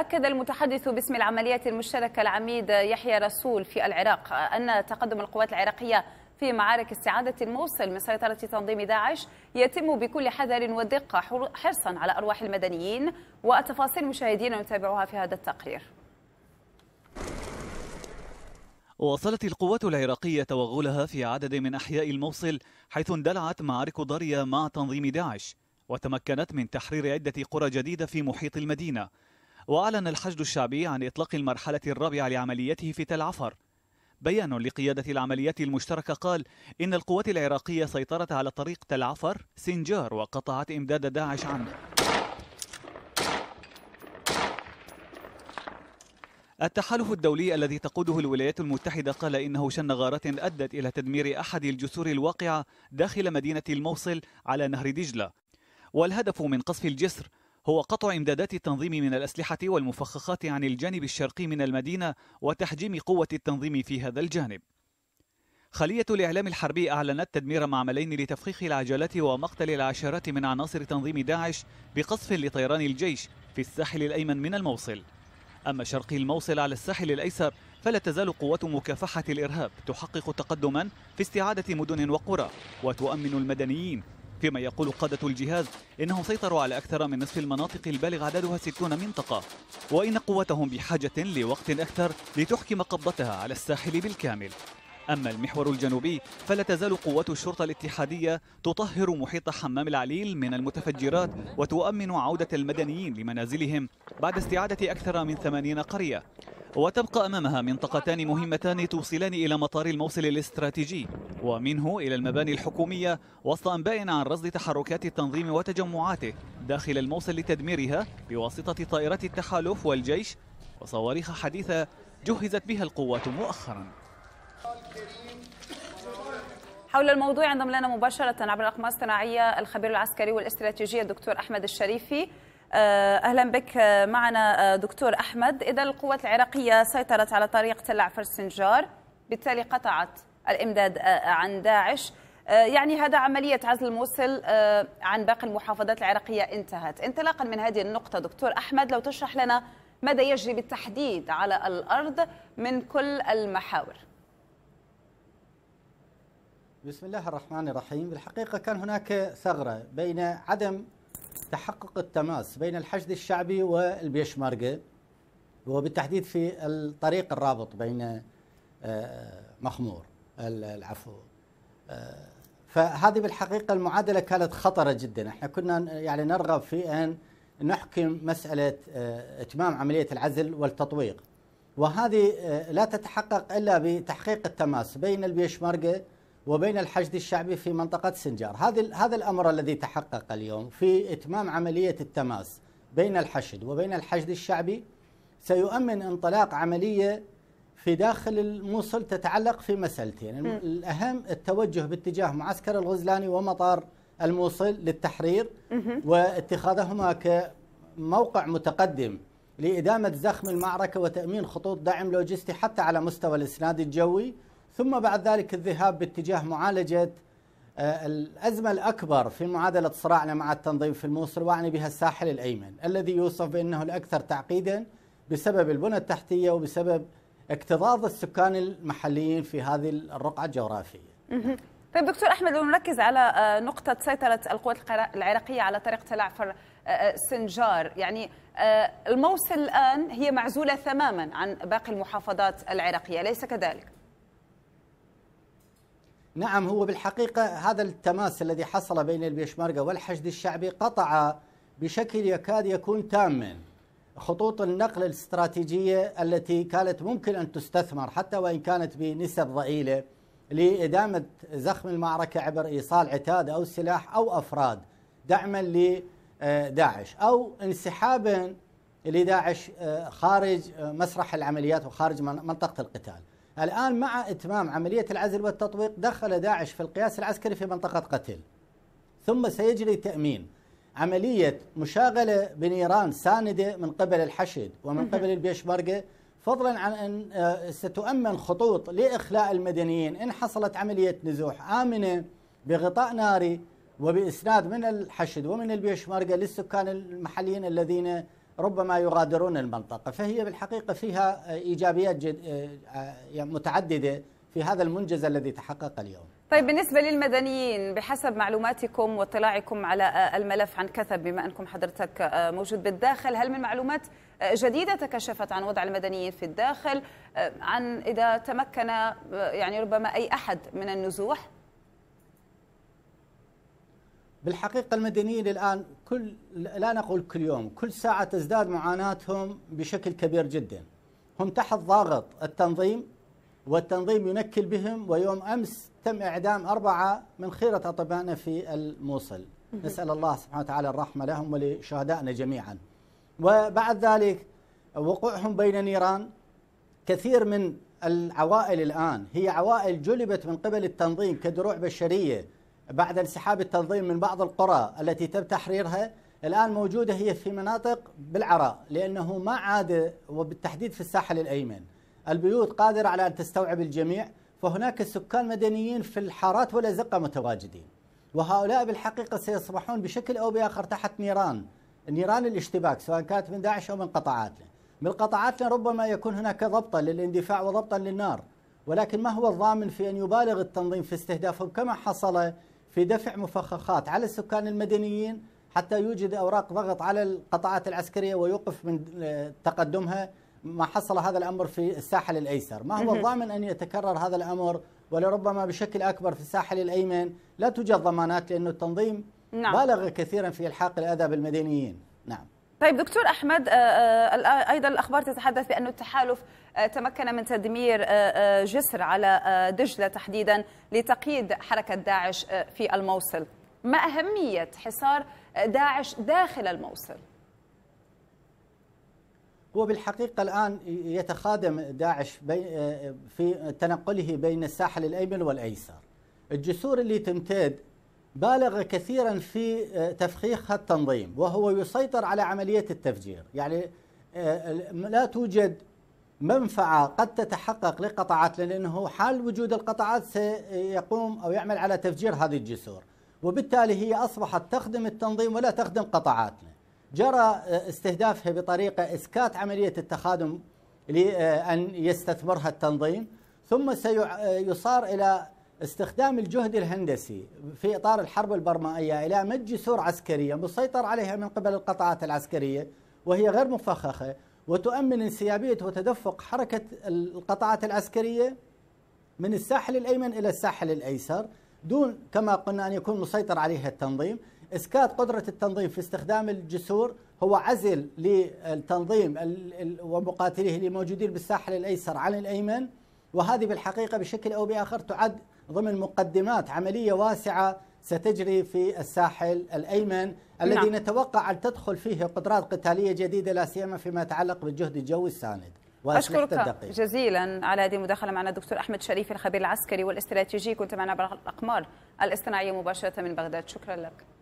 أكد المتحدث باسم العمليات المشتركة العميد يحيى رسول في العراق أن تقدم القوات العراقية في معارك استعادة الموصل من سيطرة تنظيم داعش يتم بكل حذر ودقة حرصا على أرواح المدنيين وتفاصيل مشاهدينا نتابعها في هذا التقرير واصلت القوات العراقية توغلها في عدد من أحياء الموصل حيث اندلعت معارك ضارية مع تنظيم داعش وتمكنت من تحرير عدة قرى جديدة في محيط المدينة وأعلن الحشد الشعبي عن إطلاق المرحلة الرابعة لعمليته في تل عفر بيان لقيادة العمليات المشتركة قال إن القوات العراقية سيطرت على طريق تل عفر سنجار وقطعت إمداد داعش عنه التحالف الدولي الذي تقوده الولايات المتحدة قال إنه شن غارات أدت إلى تدمير أحد الجسور الواقعة داخل مدينة الموصل على نهر دجلة والهدف من قصف الجسر هو قطع إمدادات التنظيم من الأسلحة والمفخخات عن الجانب الشرقي من المدينة وتحجيم قوة التنظيم في هذا الجانب خلية الإعلام الحربي أعلنت تدمير معملين لتفخيخ العجلات ومقتل العشرات من عناصر تنظيم داعش بقصف لطيران الجيش في الساحل الأيمن من الموصل أما شرقي الموصل على الساحل الأيسر فلا تزال قوات مكافحة الإرهاب تحقق تقدما في استعادة مدن وقرى وتؤمن المدنيين فيما يقول قادة الجهاز إنهم سيطروا على أكثر من نصف المناطق البالغ عددها 60 منطقة وإن قوتهم بحاجة لوقت أكثر لتحكم قبضتها على الساحل بالكامل أما المحور الجنوبي فلا تزال قوات الشرطة الاتحادية تطهر محيط حمام العليل من المتفجرات وتؤمن عودة المدنيين لمنازلهم بعد استعادة أكثر من 80 قرية وتبقى أمامها منطقتان مهمتان توصلان إلى مطار الموصل الاستراتيجي ومنه إلى المباني الحكومية وسط أنباء عن رصد تحركات التنظيم وتجمعاته داخل الموصل لتدميرها بواسطة طائرات التحالف والجيش وصواريخ حديثة جهزت بها القوات مؤخراً حول الموضوع ينضم لنا مباشرة عبر الأقمار الصناعية الخبير العسكري والاستراتيجية الدكتور أحمد الشريفي آه، أهلا بك آه، معنا آه، دكتور أحمد إذا القوات العراقية سيطرت على طريق تل سنجار بالتالي قطعت الإمداد عن داعش يعني هذا عملية عزل الموصل عن باقي المحافظات العراقية انتهت انطلاقا من هذه النقطة دكتور أحمد لو تشرح لنا ماذا يجري بالتحديد على الأرض من كل المحاور بسم الله الرحمن الرحيم بالحقيقة كان هناك ثغرة بين عدم تحقق التماس بين الحشد الشعبي والبيشمركة وبالتحديد في الطريق الرابط بين آه، مخمور العفو آه، فهذه بالحقيقة المعادلة كانت خطرة جدا احنا كنا يعني نرغب في أن نحكم مسألة آه، إتمام عملية العزل والتطويق وهذه لا تتحقق إلا بتحقيق التماس بين البيشمركة وبين الحشد الشعبي في منطقة سنجار هذا هذا الأمر الذي تحقق اليوم في إتمام عملية التماس بين الحشد وبين الحشد الشعبي سيؤمن انطلاق عملية في داخل الموصل تتعلق في مسألتين الأهم التوجه باتجاه معسكر الغزلاني ومطار الموصل للتحرير واتخاذهما كموقع متقدم لإدامة زخم المعركة وتأمين خطوط دعم لوجستي حتى على مستوى الإسناد الجوي ثم بعد ذلك الذهاب باتجاه معالجه آه، الازمه الاكبر في معادله صراعنا مع التنظيم في الموصل واعني بها الساحل الايمن الذي يوصف بانه الاكثر تعقيدا بسبب البنى التحتيه وبسبب اكتظاظ السكان المحليين في هذه الرقعه الجغرافيه. طيب دكتور احمد لو نركز على آه، نقطه سيطره القوات العراقيه على طريق تلعفر آه، سنجار يعني الموصل الان هي معزوله تماما عن باقي المحافظات العراقيه اليس كذلك؟ نعم هو بالحقيقة هذا التماس الذي حصل بين البيشمركة والحشد الشعبي قطع بشكل يكاد يكون تاما خطوط النقل الاستراتيجية التي كانت ممكن أن تستثمر حتى وإن كانت بنسب ضئيلة لإدامة زخم المعركة عبر إيصال عتاد أو سلاح أو أفراد دعما لداعش أو انسحابا لداعش خارج مسرح العمليات وخارج منطقة القتال الآن مع إتمام عملية العزل والتطويق دخل داعش في القياس العسكري في منطقة قتل ثم سيجري تأمين عملية مشاغلة بنيران ساندة من قبل الحشد ومن قبل البيشمركة فضلا عن أن آه، ستؤمن خطوط لإخلاء المدنيين إن حصلت عملية نزوح آمنة بغطاء ناري وبإسناد من الحشد ومن البيشمركة للسكان المحليين الذين ربما يغادرون المنطقة فهي بالحقيقة فيها إيجابيات جد آه، يعني متعددة في هذا المنجز الذي تحقق اليوم طيب بالنسبة للمدنيين بحسب معلوماتكم واطلاعكم على آه، الملف عن كثب بما أنكم حضرتك آه، موجود بالداخل هل من معلومات جديدة تكشفت عن وضع المدنيين في الداخل عن إذا تمكن يعني ربما أي أحد من النزوح بالحقيقة المدنيين الآن كل لا نقول كل يوم كل ساعة تزداد معاناتهم بشكل كبير جدا هم تحت ضغط التنظيم والتنظيم ينكل بهم ويوم أمس تم إعدام أربعة من خيرة أطبائنا في الموصل نسأل الله سبحانه وتعالى الرحمة لهم ولشهدائنا جميعا وبعد ذلك وقوعهم بين نيران كثير من العوائل الآن هي عوائل جلبت من قبل التنظيم كدروع بشرية بعد انسحاب التنظيم من بعض القرى التي تم تحريرها الآن موجودة هي في مناطق بالعراء لأنه ما عاد وبالتحديد في الساحل الأيمن البيوت قادرة على أن تستوعب الجميع فهناك سكان مدنيين في الحارات والأزقة متواجدين وهؤلاء بالحقيقة سيصبحون بشكل أو بآخر تحت نيران نيران الاشتباك سواء كانت من داعش أو من قطاعاتنا من قطاعاتنا ربما يكون هناك ضبطا للاندفاع وضبطا للنار ولكن ما هو الضامن في أن يبالغ التنظيم في استهدافهم كما حصل في دفع مفخخات على السكان المدنيين حتى يوجد أوراق ضغط على القطاعات العسكرية ويوقف من آه، تقدمها ما حصل هذا الأمر في الساحل الأيسر ما هو الضامن أن يتكرر هذا الأمر ولربما بشكل أكبر في الساحل الأيمن لا توجد ضمانات لأن التنظيم نعم. بالغ كثيرا في الحاق الأذى بالمدنيين نعم طيب دكتور احمد آه، آه، ايضا الاخبار تتحدث بان التحالف آه، تمكن من تدمير جسر على دجله تحديدا لتقييد حركه داعش في الموصل ما اهميه حصار داعش داخل الموصل هو بالحقيقة الآن يتخادم داعش في تنقله بين الساحل الأيمن والأيسر الجسور اللي تمتد بالغ كثيرا في آه، تفخيخ التنظيم وهو يسيطر على عملية التفجير يعني آه، لا توجد منفعة قد تتحقق لقطعات لأنه حال وجود القطعات سيقوم أو يعمل على تفجير هذه الجسور وبالتالي هي أصبحت تخدم التنظيم ولا تخدم قطعاتنا جرى آه، استهدافها بطريقة إسكات عملية التخادم لأن يستثمرها التنظيم ثم سيصار إلى استخدام الجهد الهندسي في إطار الحرب البرمائية إلى مد جسور عسكرية مسيطر عليها من قبل القطاعات العسكرية وهي غير مفخخة وتؤمن انسيابية وتدفق حركة القطاعات العسكرية من الساحل الأيمن إلى الساحل الأيسر دون كما قلنا أن يكون مسيطر عليها التنظيم إسكات قدرة التنظيم في استخدام الجسور هو عزل للتنظيم ومقاتليه اللي موجودين بالساحل الأيسر عن الأيمن وهذه بالحقيقة بشكل أو بآخر تعد ضمن مقدمات عملية واسعة ستجري في الساحل الأيمن نعم. الذي نتوقع أن تدخل فيه قدرات قتالية جديدة لا سيما فيما يتعلق بالجهد الجوي الساند أشكرك الدقيق. جزيلا على هذه المداخلة معنا الدكتور أحمد شريف الخبير العسكري والاستراتيجي كنت معنا عبر الأقمار الاصطناعية مباشرة من بغداد شكرا لك